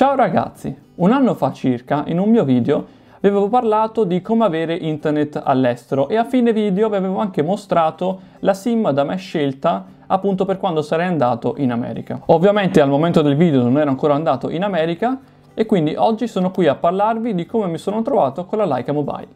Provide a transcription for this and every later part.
Ciao ragazzi, un anno fa circa, in un mio video, avevo parlato di come avere internet all'estero e a fine video vi avevo anche mostrato la sim da me scelta appunto per quando sarei andato in America. Ovviamente al momento del video non ero ancora andato in America e quindi oggi sono qui a parlarvi di come mi sono trovato con la Leica Mobile.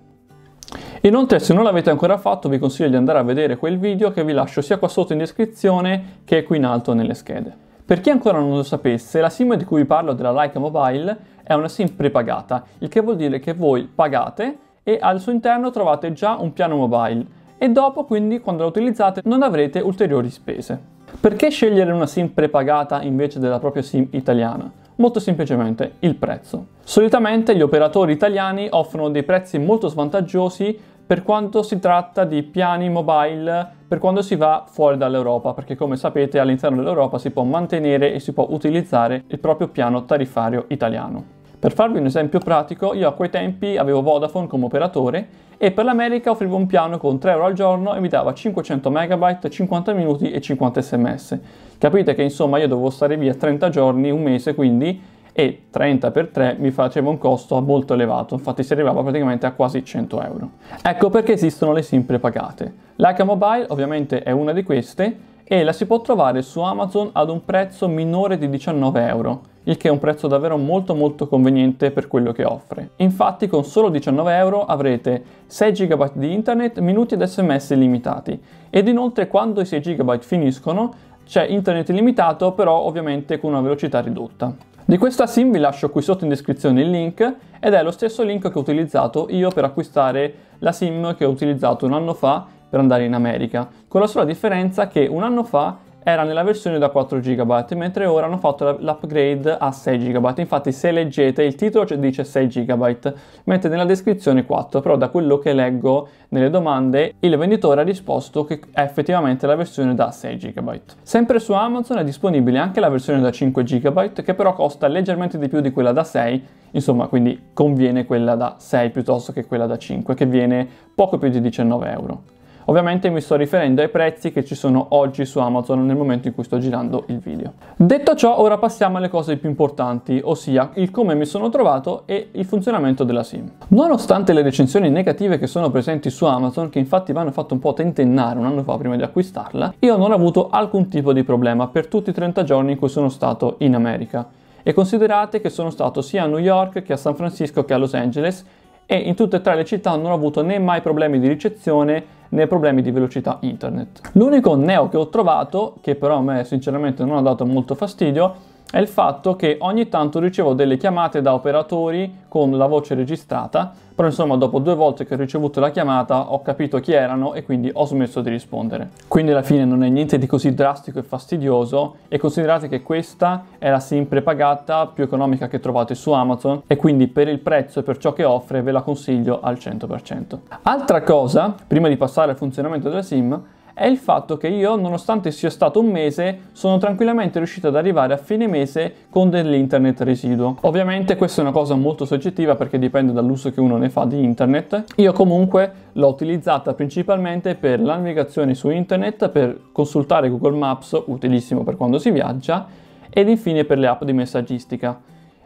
Inoltre se non l'avete ancora fatto vi consiglio di andare a vedere quel video che vi lascio sia qua sotto in descrizione che qui in alto nelle schede. Per chi ancora non lo sapesse, la SIM di cui vi parlo della Leica Mobile è una SIM prepagata, il che vuol dire che voi pagate e al suo interno trovate già un piano mobile e dopo quindi quando la utilizzate non avrete ulteriori spese. Perché scegliere una SIM prepagata invece della propria SIM italiana? Molto semplicemente il prezzo. Solitamente gli operatori italiani offrono dei prezzi molto svantaggiosi per quanto si tratta di piani mobile per quando si va fuori dall'Europa, perché come sapete all'interno dell'Europa si può mantenere e si può utilizzare il proprio piano tariffario italiano. Per farvi un esempio pratico, io a quei tempi avevo Vodafone come operatore e per l'America offrivo un piano con 3 euro al giorno e mi dava 500 MB, 50 minuti e 50 sms. Capite che insomma io dovevo stare via 30 giorni, un mese quindi, e 30x3 mi faceva un costo molto elevato, infatti si arrivava praticamente a quasi 100 euro. Ecco perché esistono le SIM prepagate. L'H Mobile ovviamente è una di queste e la si può trovare su Amazon ad un prezzo minore di 19 euro, il che è un prezzo davvero molto molto conveniente per quello che offre. Infatti con solo 19 euro avrete 6 GB di internet, minuti ed sms limitati ed inoltre quando i 6 GB finiscono c'è internet illimitato però ovviamente con una velocità ridotta. Di questa sim vi lascio qui sotto in descrizione il link ed è lo stesso link che ho utilizzato io per acquistare la sim che ho utilizzato un anno fa per andare in America, con la sola differenza che un anno fa era nella versione da 4 GB, mentre ora hanno fatto l'upgrade a 6 GB. Infatti, se leggete il titolo dice 6 GB, mentre nella descrizione 4, però da quello che leggo nelle domande, il venditore ha risposto che è effettivamente la versione da 6 GB. Sempre su Amazon è disponibile anche la versione da 5 GB, che però costa leggermente di più di quella da 6, insomma, quindi conviene quella da 6 piuttosto che quella da 5, che viene poco più di 19 euro. Ovviamente mi sto riferendo ai prezzi che ci sono oggi su Amazon nel momento in cui sto girando il video. Detto ciò, ora passiamo alle cose più importanti, ossia il come mi sono trovato e il funzionamento della SIM. Nonostante le recensioni negative che sono presenti su Amazon, che infatti mi hanno fatto un po' tentennare un anno fa prima di acquistarla, io non ho avuto alcun tipo di problema per tutti i 30 giorni in cui sono stato in America. E considerate che sono stato sia a New York che a San Francisco che a Los Angeles e in tutte e tre le città non ho avuto né mai problemi di ricezione né problemi di velocità internet. L'unico neo che ho trovato, che però a me sinceramente non ha dato molto fastidio, è il fatto che ogni tanto ricevo delle chiamate da operatori con la voce registrata, però insomma dopo due volte che ho ricevuto la chiamata ho capito chi erano e quindi ho smesso di rispondere. Quindi alla fine non è niente di così drastico e fastidioso e considerate che questa è la SIM prepagata più economica che trovate su Amazon e quindi per il prezzo e per ciò che offre ve la consiglio al 100%. Altra cosa, prima di passare al funzionamento della SIM, è il fatto che io, nonostante sia stato un mese, sono tranquillamente riuscito ad arrivare a fine mese con dell'internet residuo. Ovviamente questa è una cosa molto soggettiva perché dipende dall'uso che uno ne fa di internet. Io comunque l'ho utilizzata principalmente per la navigazione su internet, per consultare Google Maps, utilissimo per quando si viaggia, ed infine per le app di messaggistica.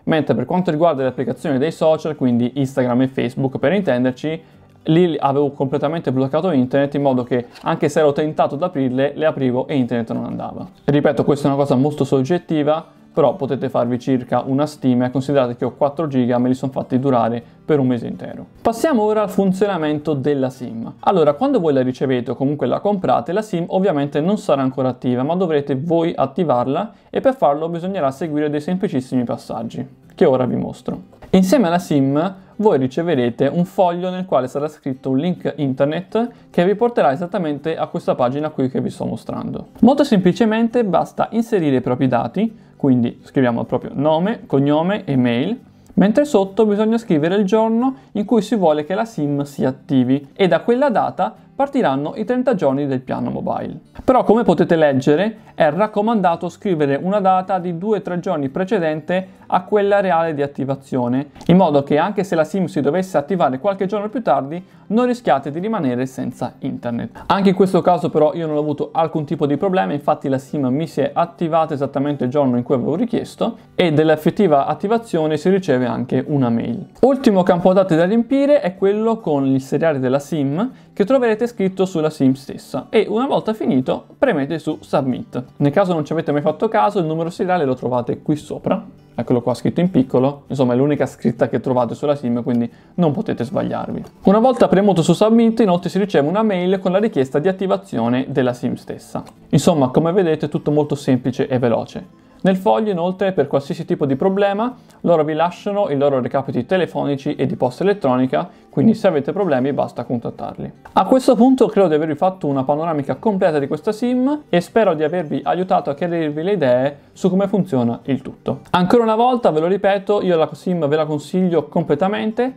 Mentre per quanto riguarda le applicazioni dei social, quindi Instagram e Facebook per intenderci, lì avevo completamente bloccato internet in modo che anche se ero tentato ad aprirle, le aprivo e internet non andava. Ripeto, questa è una cosa molto soggettiva, però potete farvi circa una stima e considerate che ho 4 giga, me li sono fatti durare per un mese intero. Passiamo ora al funzionamento della SIM. Allora, quando voi la ricevete o comunque la comprate, la SIM ovviamente non sarà ancora attiva, ma dovrete voi attivarla e per farlo bisognerà seguire dei semplicissimi passaggi, che ora vi mostro. Insieme alla SIM voi riceverete un foglio nel quale sarà scritto un link internet che vi porterà esattamente a questa pagina qui che vi sto mostrando. Molto semplicemente basta inserire i propri dati, quindi scriviamo il proprio nome, cognome e mail, mentre sotto bisogna scrivere il giorno in cui si vuole che la SIM si attivi e da quella data partiranno i 30 giorni del piano mobile. Però come potete leggere è raccomandato scrivere una data di 2-3 giorni precedente a quella reale di attivazione, in modo che anche se la SIM si dovesse attivare qualche giorno più tardi non rischiate di rimanere senza internet. Anche in questo caso però io non ho avuto alcun tipo di problema, infatti la SIM mi si è attivata esattamente il giorno in cui avevo richiesto e dell'effettiva attivazione si riceve anche una mail. Ultimo campo dati da riempire è quello con il seriale della SIM che troverete trovate scritto sulla sim stessa e una volta finito premete su submit. Nel caso non ci avete mai fatto caso il numero seriale lo trovate qui sopra, eccolo qua scritto in piccolo, insomma è l'unica scritta che trovate sulla sim quindi non potete sbagliarvi. Una volta premuto su submit inoltre si riceve una mail con la richiesta di attivazione della sim stessa. Insomma come vedete tutto molto semplice e veloce. Nel foglio inoltre per qualsiasi tipo di problema loro vi lasciano i loro recapiti telefonici e di posta elettronica, quindi se avete problemi basta contattarli. A questo punto credo di avervi fatto una panoramica completa di questa SIM e spero di avervi aiutato a chiarirvi le idee su come funziona il tutto. Ancora una volta ve lo ripeto, io la SIM ve la consiglio completamente,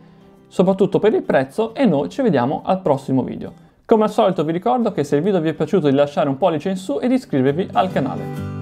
soprattutto per il prezzo e noi ci vediamo al prossimo video. Come al solito vi ricordo che se il video vi è piaciuto di lasciare un pollice in su e di iscrivervi al canale.